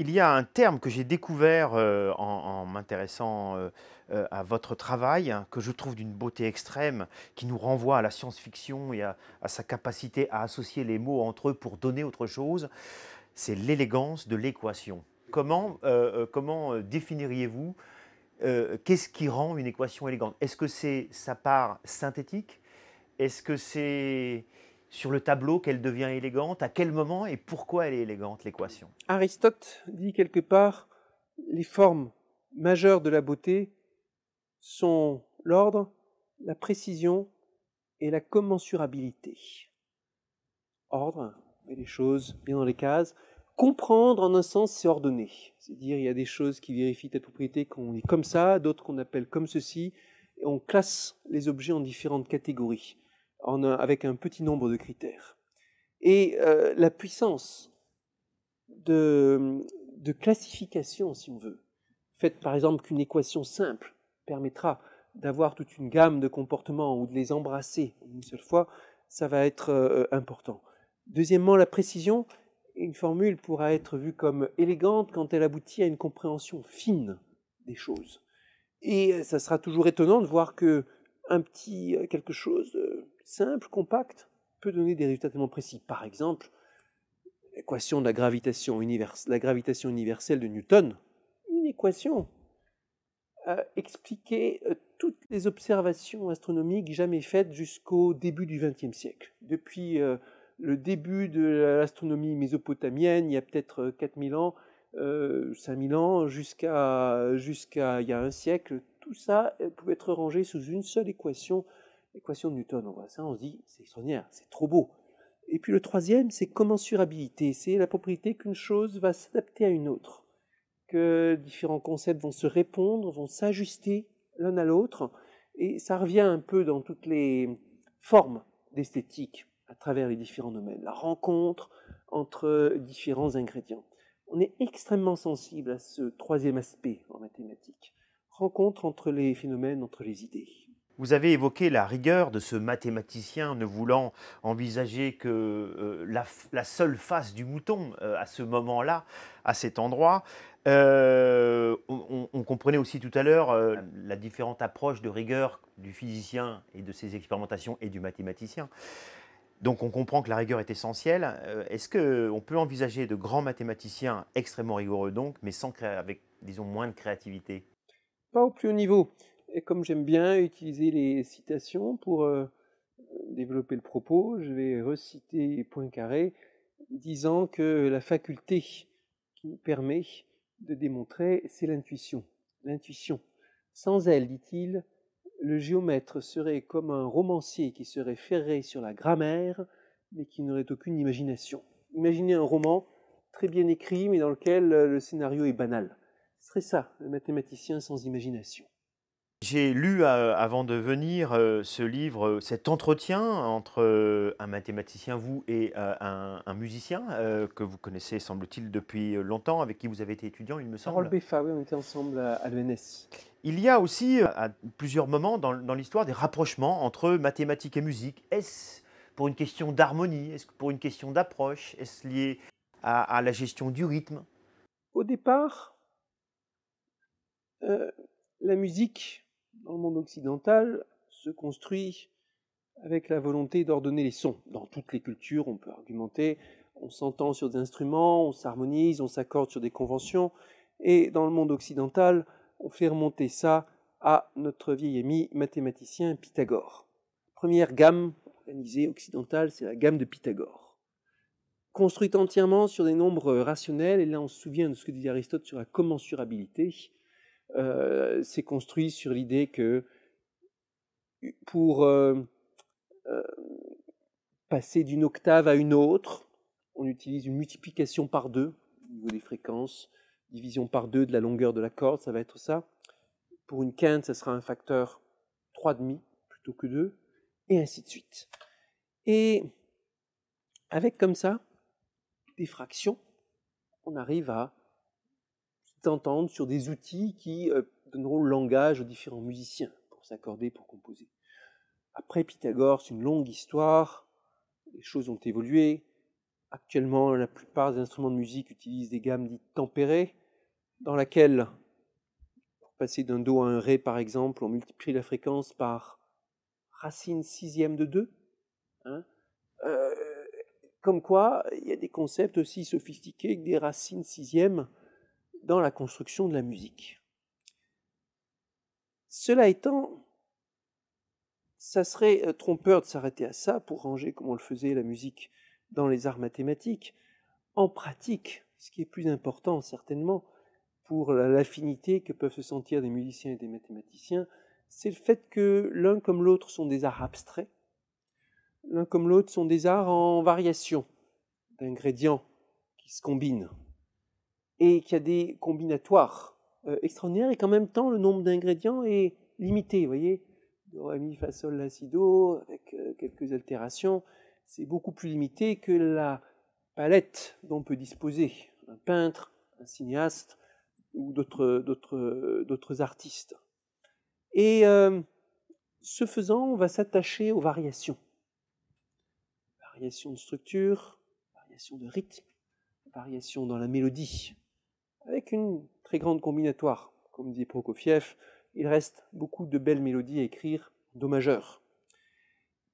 il y a un terme que j'ai découvert euh, en, m'intéressant euh, euh, à votre travail, hein, que je trouve d'une beauté extrême, qui nous renvoie à la science-fiction et à, sa capacité à associer les mots entre eux pour donner autre chose, c'est l'élégance de l'équation. Comment, comment définiriez-vous qu'est-ce qui rend une équation élégante Est-ce que c'est sa part synthétique Est-ce que c'est sur le tableau qu'elle devient élégante, à quel moment et pourquoi elle est élégante, l'équation Aristote dit quelque part, les formes majeures de la beauté sont l'ordre, la précision et la commensurabilité. Ordre, met les choses bien dans les cases. Comprendre, en un sens, c'est ordonner. C'est-à-dire, il y a des choses qui vérifient ta propriété qu'on est comme ça, d'autres qu'on appelle comme ceci. Et on classe les objets en différentes catégories avec un petit nombre de critères. Et euh, la puissance de, classification, si on veut, fait par exemple qu'une équation simple permettra d'avoir toute une gamme de comportements ou de les embrasser une seule fois, ça va être euh, important. Deuxièmement, la précision. Une formule pourra être vue comme élégante quand elle aboutit à une compréhension fine des choses. Et euh, ça sera toujours étonnant de voir que un petit quelque chose, simple, compact, peut donner des résultats tellement précis. Par exemple, l'équation de la gravitation, universelle de Newton, une équation, euh, expliquait euh, toutes les observations astronomiques jamais faites jusqu'au début du XXe siècle. Depuis euh, le début de l'astronomie mésopotamienne, il y a peut-être 4000 ans, 5000 ans, jusqu'à il y a un siècle, tout ça pouvait être rangé sous une seule équation L'équation de Newton, on voit ça, on se dit, c'est extraordinaire, c'est trop beau. Et puis le troisième, c'est commensurabilité. C'est la propriété qu'une chose va s'adapter à une autre, que différents concepts vont se répondre, vont s'ajuster l'un à l'autre. Et ça revient un peu dans toutes les formes d'esthétique à travers les différents domaines, la rencontre entre différents ingrédients. On est extrêmement sensible à ce troisième aspect en mathématiques, rencontre entre les phénomènes, entre les idées. Vous avez évoqué la rigueur de ce mathématicien ne voulant envisager que euh, la, seule face du mouton euh, à ce moment-là, à cet endroit. Euh, on, comprenait aussi tout à l'heure la, différente approche de rigueur du physicien et de ses expérimentations et du mathématicien. Donc on comprend que la rigueur est essentielle. Est-ce qu'on peut envisager de grands mathématiciens extrêmement rigoureux donc, mais sans avec, disons, moins de créativité Pas au plus haut niveau. Et comme j'aime bien utiliser les citations pour euh, développer le propos, je vais reciter Poincaré disant que la faculté qui nous permet de démontrer, c'est l'intuition. L'intuition. Sans elle, dit-il, le géomètre serait comme un romancier qui serait ferré sur la grammaire, mais qui n'aurait aucune imagination. Imaginez un roman très bien écrit, mais dans lequel le scénario est banal. Ce serait ça, le mathématicien sans imagination. J'ai lu euh, avant de venir euh, ce livre, euh, cet entretien entre un mathématicien, vous, et un, musicien que vous connaissez, semble-t-il, depuis longtemps, avec qui vous avez été étudiant, il me semble. Harold Beffa, oui, on était ensemble à, l'ENS. Il y a aussi, à plusieurs moments dans, l'histoire, des rapprochements entre mathématiques et musique. Est-ce pour une question d'harmonie Est-ce pour une question d'approche Est-ce lié à, à, la gestion du rythme Au départ, la musique dans le monde occidental, se construit avec la volonté d'ordonner les sons. Dans toutes les cultures, on peut argumenter, on s'entend sur des instruments, on s'harmonise, on s'accorde sur des conventions, et dans le monde occidental, on fait remonter ça à notre vieil ami mathématicien Pythagore. Première gamme organisée occidentale, c'est la gamme de Pythagore. Construite entièrement sur des nombres rationnels, et là on se souvient de ce que dit Aristote sur la commensurabilité, euh, s'est construit sur l'idée que pour euh, euh, passer d'une octave à une autre, on utilise une multiplication par deux au niveau des fréquences, division par deux de la longueur de la corde, ça va être ça. Pour une quinte, ça sera un facteur demi plutôt que 2, et ainsi de suite. Et avec comme ça des fractions, on arrive à s'entendent sur des outils qui euh, donneront le langage aux différents musiciens pour s'accorder, pour composer. Après Pythagore, c'est une longue histoire, les choses ont évolué. Actuellement, la plupart des instruments de musique utilisent des gammes dites tempérées, dans laquelle, pour passer d'un Do à un Ré par exemple, on multiplie la fréquence par racine sixième de 2. Hein. Euh, comme quoi, il y a des concepts aussi sophistiqués que des racines sixièmes dans la construction de la musique. Cela étant, ça serait euh, trompeur de s'arrêter à ça pour ranger, comme on le faisait, la musique dans les arts mathématiques. En pratique, ce qui est plus important certainement pour l'affinité que peuvent se sentir des musiciens et des mathématiciens, c'est le fait que l'un comme l'autre sont des arts abstraits, l'un comme l'autre sont des arts en variation d'ingrédients qui se combinent et qu'il y a des combinatoires euh, extraordinaires et qu'en même temps le nombre d'ingrédients est limité, vous voyez mi, fa, sol, avec euh, quelques altérations, c'est beaucoup plus limité que la palette dont peut disposer un peintre, un cinéaste ou d'autres artistes. Et euh, ce faisant, on va s'attacher aux variations. Variations de structure, variations de rythme, variations dans la mélodie, avec une très grande combinatoire. Comme dit Prokofiev, il reste beaucoup de belles mélodies à écrire Do majeur.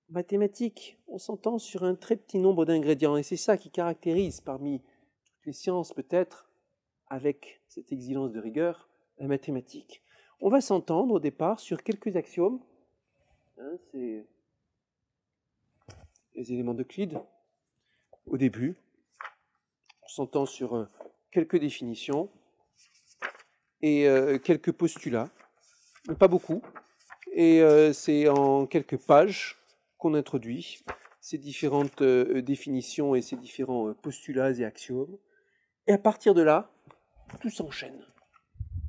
Mathématiques, on s'entend sur un très petit nombre d'ingrédients, et c'est ça qui caractérise parmi toutes les sciences peut-être, avec cette exigence de rigueur, la mathématique. On va s'entendre au départ sur quelques axiomes. Hein, c'est les éléments d'Euclide au début. On s'entend sur quelques définitions et euh, quelques postulats, pas beaucoup, et euh, c'est en quelques pages qu'on introduit ces différentes euh, définitions et ces différents postulats et axiomes. Et à partir de là, tout s'enchaîne.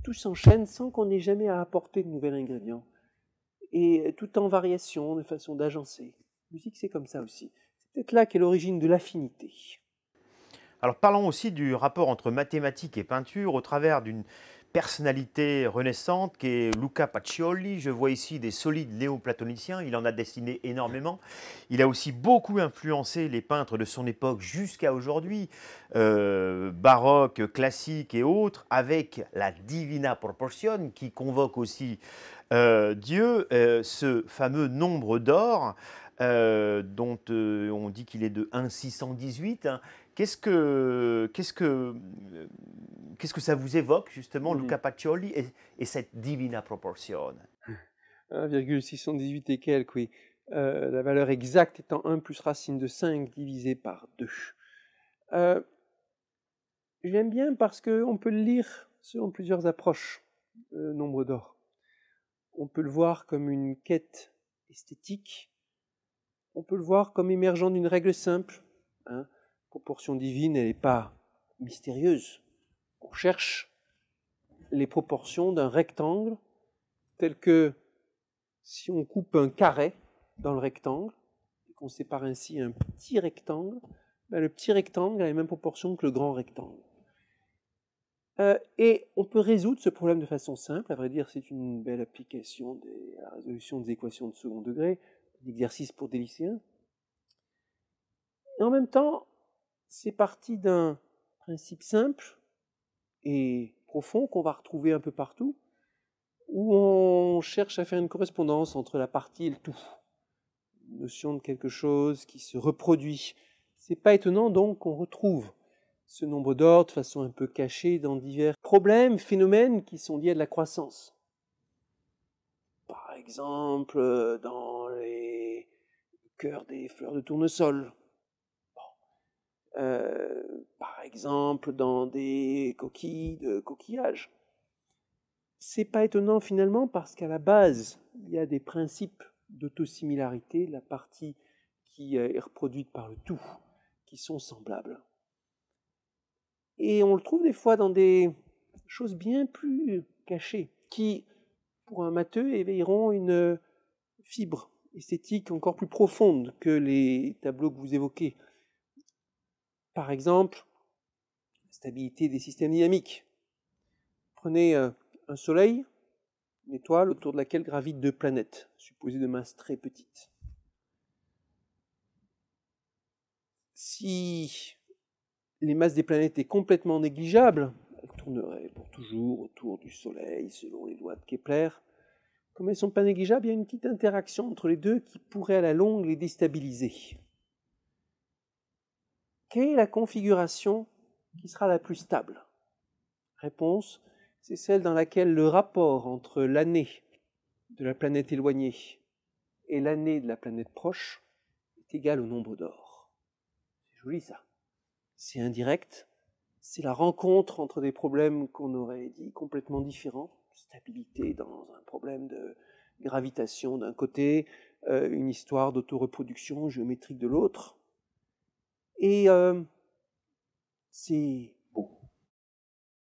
Tout s'enchaîne sans qu'on ait jamais à apporter de nouvel ingrédient. Et tout en variation, de façon d'agencer. La musique, c'est comme ça aussi. C'est peut-être là qu'est l'origine de l'affinité. Alors parlons aussi du rapport entre mathématiques et peinture au travers d'une personnalité renaissante qui est Luca Pacioli. Je vois ici des solides néoplatoniciens, il en a dessiné énormément. Il a aussi beaucoup influencé les peintres de son époque jusqu'à aujourd'hui, euh, baroque, classique et autres, avec la Divina Proportion qui convoque aussi euh, Dieu, euh, ce fameux nombre d'or. dont on dit qu'il est de 1,618, Qu'est-ce que, qu'est-ce que, qu'est-ce que ça vous évoque justement, mhm. Luca Pacioli et, cette divina proportion 1,618 et quelques, oui. Euh, la valeur exacte étant 1 plus racine de 5 divisé par 2. Euh, J'aime bien parce qu'on peut le lire selon plusieurs approches, le euh, nombre d'or. On peut le voir comme une quête esthétique, on peut le voir comme émergeant d'une règle simple. Hein proportion divine, elle n'est pas mystérieuse. On cherche les proportions d'un rectangle tel que si on coupe un carré dans le rectangle, et qu'on sépare ainsi un petit rectangle, ben, le petit rectangle a les mêmes proportions que le grand rectangle. Euh, et on peut résoudre ce problème de façon simple. À vrai dire, c'est une belle application de la résolution des équations de second degré, un exercice pour des lycéens. Et en même temps, c'est parti d'un principe simple et profond qu'on va retrouver un peu partout, où on cherche à faire une correspondance entre la partie et le tout. Une notion de quelque chose qui se reproduit. C'est pas étonnant donc qu'on retrouve ce nombre d'ordres de façon un peu cachée dans divers problèmes, phénomènes qui sont liés à la croissance. Par exemple, euh, dans les cœurs des fleurs de tournesol, euh, par exemple dans des coquilles de coquillages. C'est pas étonnant finalement parce qu'à la base, il y a des principes d'autosimilarité, la partie qui euh, est reproduite par le tout, qui sont semblables. Et on le trouve des fois dans des choses bien plus cachées, qui, pour un matheux, éveilleront une fibre esthétique encore plus profonde que les tableaux que vous évoquez. Par exemple, la stabilité des systèmes dynamiques. Prenez euh, un soleil, une étoile autour de laquelle gravitent deux planètes, supposées de masses très petites. Si les masses des planètes étaient complètement négligeables, elles tourneraient pour toujours autour du Soleil selon les lois de Kepler. Comme elles ne sont pas négligeables, il y a une petite interaction entre les deux qui pourrait à la longue les déstabiliser quelle est la configuration qui sera la plus stable Réponse, c'est celle dans laquelle le rapport entre l'année de la planète éloignée et l'année de la planète proche est égal au nombre d'or. C'est joli ça. C'est indirect. C'est la rencontre entre des problèmes qu'on aurait dit complètement différents. Stabilité dans un problème de gravitation d'un côté, euh, une histoire d'autoreproduction géométrique de l'autre et euh, si